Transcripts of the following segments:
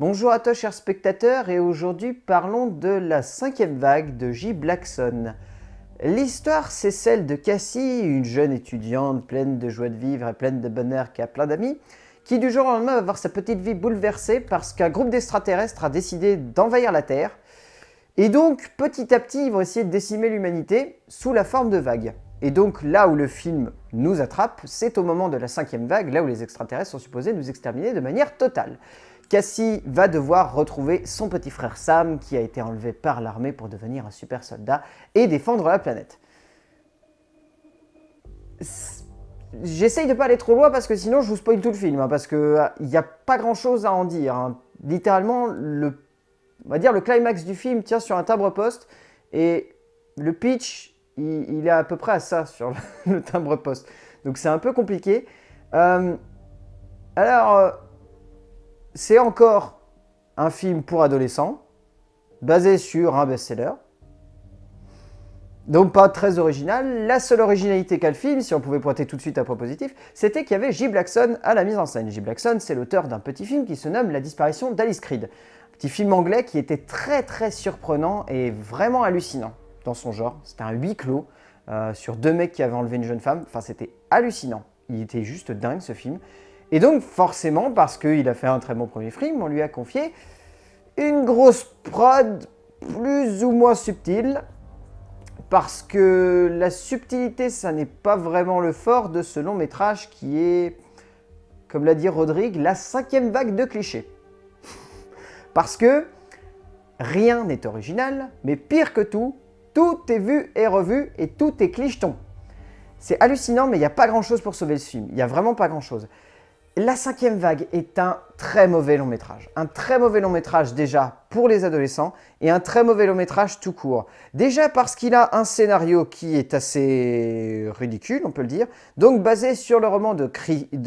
Bonjour à toi chers spectateurs et aujourd'hui parlons de la cinquième vague de J. Blackson. L'histoire c'est celle de Cassie, une jeune étudiante pleine de joie de vivre et pleine de bonheur qui a plein d'amis, qui du jour au lendemain va voir sa petite vie bouleversée parce qu'un groupe d'extraterrestres a décidé d'envahir la Terre. Et donc petit à petit ils vont essayer de décimer l'humanité sous la forme de vagues. Et donc là où le film nous attrape, c'est au moment de la cinquième vague, là où les extraterrestres sont supposés nous exterminer de manière totale. Cassie va devoir retrouver son petit frère Sam qui a été enlevé par l'armée pour devenir un super soldat et défendre la planète. J'essaye de pas aller trop loin parce que sinon je vous spoil tout le film, hein, parce que il euh, n'y a pas grand chose à en dire. Hein. Littéralement, le, on va dire le climax du film tient sur un timbre-poste et le pitch, il, est à peu près à ça sur le, timbre-poste. Donc c'est un peu compliqué. Euh, alors, euh, c'est encore un film pour adolescents, basé sur un best-seller. Donc pas très original. La seule originalité qu'a le film, si on pouvait pointer tout de suite à point positif, c'était qu'il y avait J. Blackson à la mise en scène. J. Blackson, c'est l'auteur d'un petit film qui se nomme La disparition d'Alice Creed. Un petit film anglais qui était très très surprenant et vraiment hallucinant dans son genre. C'était un huis clos euh, sur deux mecs qui avaient enlevé une jeune femme. Enfin, c'était hallucinant. Il était juste dingue ce film. Et donc forcément, parce qu'il a fait un très bon premier film, on lui a confié une grosse prod plus ou moins subtile, parce que la subtilité, ça n'est pas vraiment le fort de ce long métrage qui est, comme l'a dit Rodrigue, la cinquième vague de clichés. parce que rien n'est original, mais pire que tout, tout est vu et revu et tout est clicheton. C'est hallucinant, mais il n'y a pas grand-chose pour sauver le film. Il n'y a vraiment pas grand-chose. La cinquième vague est un très mauvais long métrage. Un très mauvais long métrage déjà pour les adolescents et un très mauvais long métrage tout court. Déjà parce qu'il a un scénario qui est assez ridicule, on peut le dire, donc basé sur le roman de,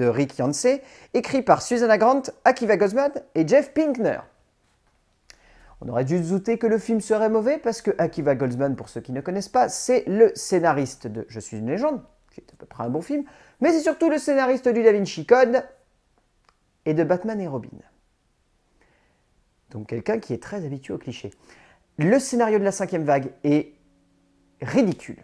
Rick Yancey, écrit par Susanna Grant, Akiva Goldsman et Jeff Pinkner. On aurait dû douter que le film serait mauvais parce que Akiva Goldsman, pour ceux qui ne connaissent pas, c'est le scénariste de Je suis une légende, c'est à peu près un bon film, mais c'est surtout le scénariste du Da Vinci Code et de Batman et Robin. Donc quelqu'un qui est très habitué aux clichés. Le scénario de la cinquième vague est ridicule.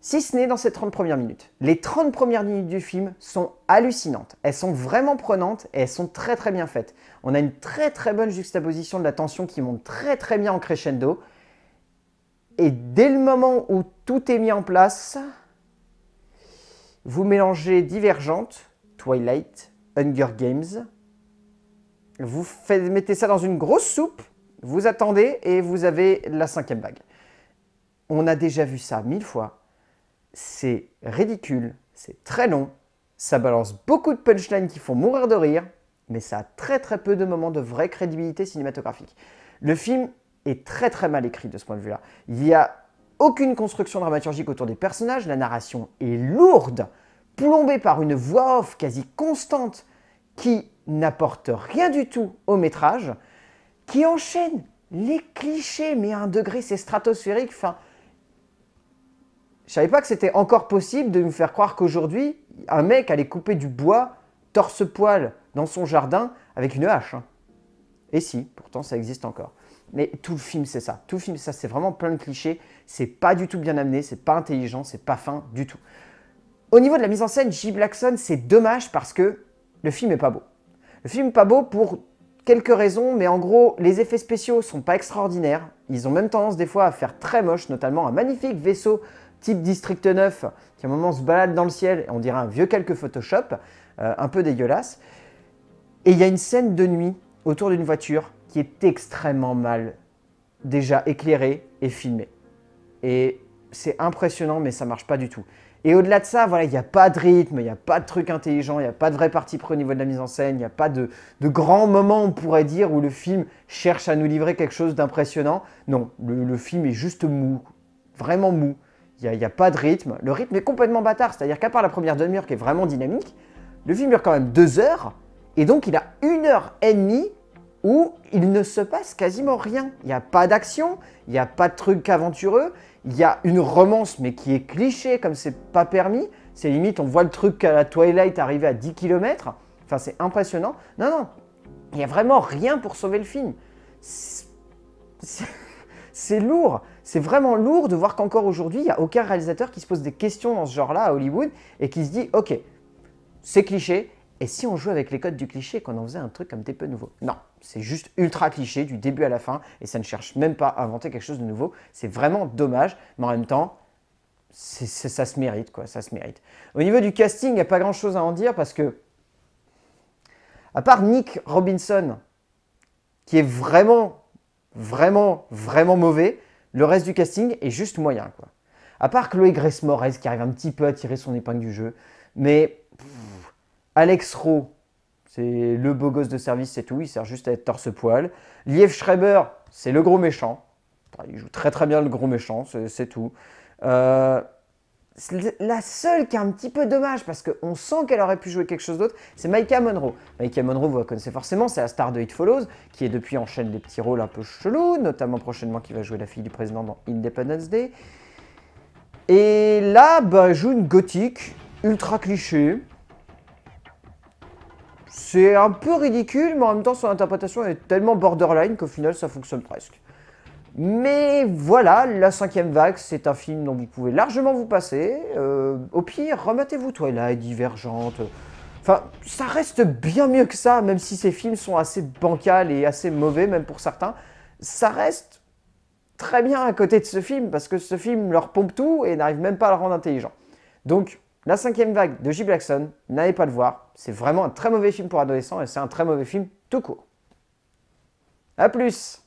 Si ce n'est dans ces 30 premières minutes. Les 30 premières minutes du film sont hallucinantes. Elles sont vraiment prenantes et elles sont très très bien faites. On a une très très bonne juxtaposition de la tension qui monte très très bien en crescendo. Et dès le moment où tout est mis en place, vous mélangez Divergente, Twilight, Hunger Games. Vous mettez ça dans une grosse soupe, vous attendez et vous avez la cinquième vague. On a déjà vu ça mille fois. C'est ridicule, c'est très long, ça balance beaucoup de punchlines qui font mourir de rire, mais ça a très très peu de moments de vraie crédibilité cinématographique. Le film est très très mal écrit de ce point de vue-là. Il y a aucune construction dramaturgique autour des personnages, la narration est lourde, plombée par une voix off quasi constante qui n'apporte rien du tout au métrage, qui enchaîne les clichés, mais à un degré c'est stratosphérique, enfin... Je savais pas que c'était encore possible de nous faire croire qu'aujourd'hui, un mec allait couper du bois, torse-poil, dans son jardin, avec une hache. Hein. Et si, pourtant ça existe encore. Mais tout le film, c'est ça. Tout le film, ça. C'est vraiment plein de clichés. C'est pas du tout bien amené, c'est pas intelligent, c'est pas fin du tout. Au niveau de la mise en scène, J. Blackson, c'est dommage parce que le film est pas beau. Le film est pas beau pour quelques raisons, mais en gros, les effets spéciaux sont pas extraordinaires. Ils ont même tendance des fois à faire très moche, notamment un magnifique vaisseau type District 9 qui à un moment se balade dans le ciel, on dirait un vieux quelque Photoshop, euh, un peu dégueulasse. Et il y a une scène de nuit autour d'une voiture qui est extrêmement mal déjà éclairé et filmé. Et c'est impressionnant, mais ça marche pas du tout. Et au-delà de ça, voilà, il n'y a pas de rythme, il n'y a pas de truc intelligent, il n'y a pas de vrai parti pro au niveau de la mise en scène, il n'y a pas de, grands grand moment, on pourrait dire, où le film cherche à nous livrer quelque chose d'impressionnant. Non, le, film est juste mou, vraiment mou. Il n'y a, a, pas de rythme. Le rythme est complètement bâtard, c'est-à-dire qu'à part la première demi-heure qui est vraiment dynamique, le film dure quand même deux heures, et donc il a une heure et demie où il ne se passe quasiment rien. Il n'y a pas d'action, il n'y a pas de truc aventureux, il y a une romance mais qui est cliché comme c'est pas permis. C'est limite, on voit le truc à la Twilight arriver à 10 km. Enfin, c'est impressionnant. Non, non, il n'y a vraiment rien pour sauver le film. C'est lourd. C'est vraiment lourd de voir qu'encore aujourd'hui, il n'y a aucun réalisateur qui se pose des questions dans ce genre-là à Hollywood et qui se dit, ok, c'est cliché, et si on jouait avec les codes du cliché, qu'on en faisait un truc un petit peu nouveau Non, c'est juste ultra cliché du début à la fin, et ça ne cherche même pas à inventer quelque chose de nouveau. C'est vraiment dommage, mais en même temps, ça se mérite, quoi, ça se mérite. Au niveau du casting, il n'y a pas grand-chose à en dire, parce que, à part Nick Robinson, qui est vraiment, vraiment, vraiment mauvais, le reste du casting est juste moyen, quoi. À part Chloé Grace Moretz, qui arrive un petit peu à tirer son épingle du jeu, mais... Alex Rowe, c'est le beau gosse de service, c'est tout, il sert juste à être torse-poil. Liev Schreiber, c'est le gros méchant. Il joue très très bien le gros méchant, c'est tout. Euh, la seule qui est un petit peu dommage, parce qu'on sent qu'elle aurait pu jouer quelque chose d'autre, c'est Micah Monroe. Micah Monroe, vous la connaissez forcément, c'est la star de It Follows, qui est depuis enchaîne des petits rôles un peu chelous, notamment prochainement qui va jouer la fille du président dans Independence Day. Et là, bah, joue une gothique, ultra cliché, c'est un peu ridicule, mais en même temps, son interprétation est tellement borderline qu'au final, ça fonctionne presque. Mais voilà, La Cinquième Vague, c'est un film dont vous pouvez largement vous passer. Euh, au pire, remettez-vous Twilight, Divergente. Enfin, ça reste bien mieux que ça, même si ces films sont assez bancals et assez mauvais, même pour certains. Ça reste très bien à côté de ce film, parce que ce film leur pompe tout et n'arrive même pas à le rendre intelligent. Donc, la cinquième vague de J. Blackson, n'allez pas le voir. C'est vraiment un très mauvais film pour adolescents et c'est un très mauvais film tout court. A plus